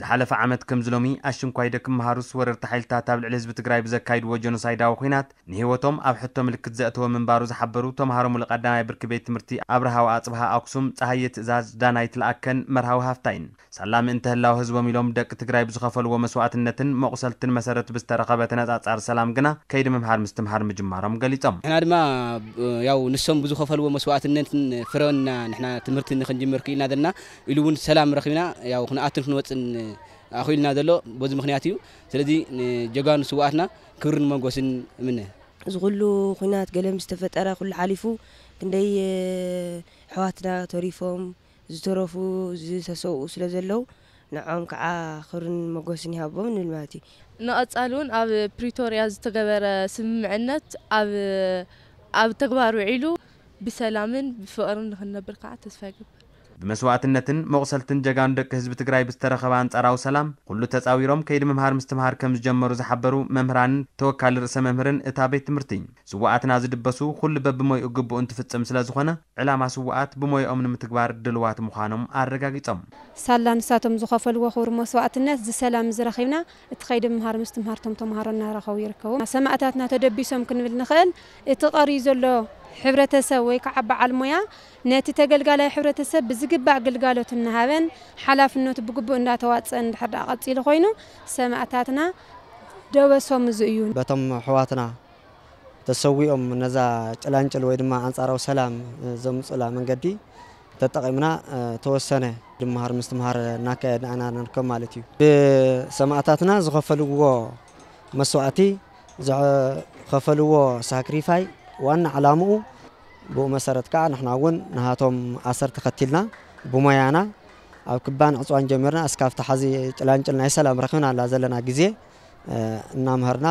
ዝሓለፈ ዓመት ከም ዝሎሚ ኣሸንኳይደ ክመሃሩ ስወረርቲ ሓይልታት ኣብ ልዕሊ ህዝቢ ትግራይ ብዘካይድዎ ጀኖሳይዳዊ ኩናት ንህይወቶም ኣብ ሕቶ ምልክት ዘእተወ ምንባሩ ዝሓበሩ ተምሃሮ ሙሉእ ቀዳማይ ብርኪ ቤት ትምህርቲ ኣብርሃዊ ኣፅብሃ ኣክሱም ፀሃየ ትእዛዝ ዳናይ ትለኣከን መርሃዊ ሃፍታይን ሰላም እንተህላው ህዝቦም ኢሎም ደቂ ትግራይ ብዝኸፈልዎ መስዋእትነትን መቑሰልትን መሰረት ብዝተረኸበ ተነፃፃሪ ሰላም ግና ከይዲ ምምሃር ምስትምሃር ምጅማሮም ገሊፆም ንሕና ድማ ያው ንሶም ብዝኸፈልዎ መስዋእትነትን ፍረና ንሕና ትምህርቲ ንክንጅምር ክኢልና ዘለና ኢሉ እውን ሰላም ረኪብና ያው ክንኣትን ክንወፅን أخويلنا دلو بوز مخنياتيو سلدي جوغان سواتنا كرن مغوسن منه زغلو خينات قلم استفترا كل عالفو كندي حواتنا توريفوم زتروفو زيساسو سلازلو نعم كعا خرن مغوسن يابو من الماتي نقصالون اب بريتوريا زتغبر سم اب اب تغبار وعيلو بسلام بفقر نخنبر قاعة تسفاقب ብመስዋእትነትን መቑሰልትን ጀጋኑ ደቂ ህዝቢ ትግራይ ብዝተረኸባ ኣንጻራዊ ሰላም ኩሉ ተፃዊሮም ከይዲ ምምሃር ምስትምሃር ከም ዝጀመሩ ዝሓበሩ መምህራንን ተወካሊ ርእሰ መምህርን እታ ቤት ትምህርቲ ስዋኣትና ዝድበሱ ኩሉ በብሞይኡ ግቡእ እንትፍፅም ስለ ዝኾነ ዕላማ ስዋኣት ብሞይኦም ንምትግባር ድልዋት ምዃኖም ኣረጋጊፆም ሳላ ንሳቶም ዝኸፈልዎ ክብሪ መስዋእትነት ዝሰላም ዝረኺብና እቲ ከይዲ ምምሃር ምስትምሃርቶም ተምሃሮ እናረኸቡ ይርከቡ ሰማእታትና ተደቢሶም ክንብል ንኽእል እቲ ቀሪዩ ዘሎ ሕብረተሰብ ወይ ከዓ በዓል ሙያ ነቲ ተገልጋላይ ሕብረተሰብ ብዝግባእ ግልጋሎት እናሃበን ሓላፍነቱ ብግቡእ እንዳተዋፀን እንድሕር ዳ ቀፂሉ ኮይኑ ሰማዕታትና ደበሶም እዚ እዩ በቶም ኣሕዋትና ተሰዊኦም ነዛ ጭላንጭል ወይ ድማ ኣንጻራዊ ሰላም ዘምፅላ መንገዲ ተጠቂምና ተወሰነ ድምሃር ምስትምሃር እናካየድና ኢና ንርከብ ማለት እዩ ብሰማዕታትና ዝኸፈልዎ መስዋዕቲ ዝኸፈልዎ ሳክሪፋይ ዋና ዓላምኡ ብኡ መሰረት ከዓ ንሕና እውን ናሃቶም ኣሰር ተኸቲልና ብሞያና ኣብ ክባን ዕፅዋን ጀሚርና እስካብቲ ሓዚ ጭላንጭል ናይ ሰላም ረኺብና ኣላ ዘለና ግዜ እናምህርና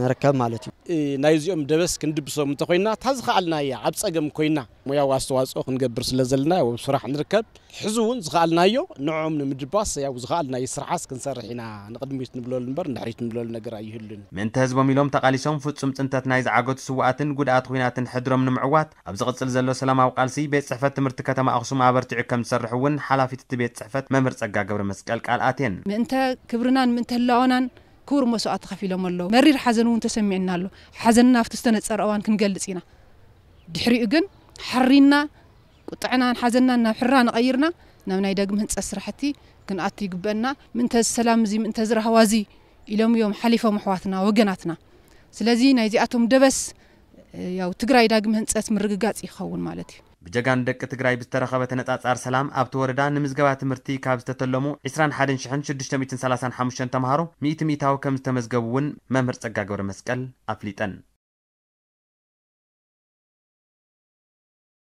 ንርከብ ማለት እዩ ናይ እዚኦም ደበስ ክንድብሶም እንተኮይንና እታ ዝከኣልና እያ ኣብ ፀገም ኮይና ሙያዊ ኣስተዋፅኦ ክንገብር ስለ ዘለና ኣብ ስራሕ ንርከብ ሕዚ እውን ዝከኣልናዮ ንዕኦም ንምድባስ ያው ዝከኣልናዮ ስርዓስ ክንሰርሕ ኢና ንቅድሚት ንብለሉ እምበር ንድሕሪት ንብለሉ ነገር ኣይህሉን ምእንቲ ህዝቦም ኢሎም ተቃሊሶም ፍፁም ፅንተት ናይ ዝዓገቱ ስዋኣትን ጉድኣት ኩናትን ሕድሮም ንምዕዋት ኣብ ዝቕፅል ዘሎ ሰላማዊ ቃልሲ ቤት ፅሕፈት ትምህርቲ ከተማ ኣክሱም ኣበርቲዑ ከም ዝሰርሕ እውን ሓላፊት እቲ ቤት ፅሕፈት መምህር ፀጋ ገብረ መስቀል ቃልኣትየን ምእንተ ክብርናን ምእንተ ህላወናን كور مسؤات خفي لهم الله مرير حزن وانت سمعنا له حزننا في تستنى تصار اوان كنقلسينا دحري اقن حرينا قطعنا حزننا ان حرانا غيرنا نمنا يداق من تسرحتي كن اتي قبلنا من تز سلام زي من تز رهوازي الى يوم حليفة محواتنا وقناتنا سلازينا يزي اتهم دبس يو تقرأ يداق من تسرح من رقاقات يخون مالتي ብጀጋን ደቂ ትግራይ ብዝተረኸበ ተነጻጻር ሰላም ኣብቲ ወረዳ ንምዝገባ ትምህርቲ ካብ ዝተተለሙ 21635 ተምሃሮ 100 ሚእታዊ ከም ዝተመዝገቡ እውን መምህር ጸጋ ገብረ መስቀል ኣፍሊጠን